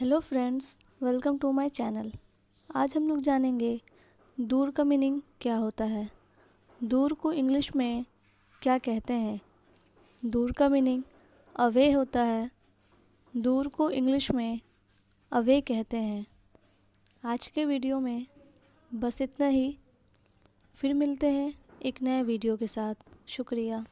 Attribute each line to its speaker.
Speaker 1: hello friends welcome to my channel आज हम लोग जानेंगे दूर का मीनिंग क्या होता है दूर को इंग्लिश में क्या कहते हैं दूर का मीनिंग अवे होता है दूर को इंग्लिश में अवे कहते हैं आज के वीडियो में बस इतना ही फिर मिलते हैं एक नए वीडियो के साथ
Speaker 2: शुक्रिया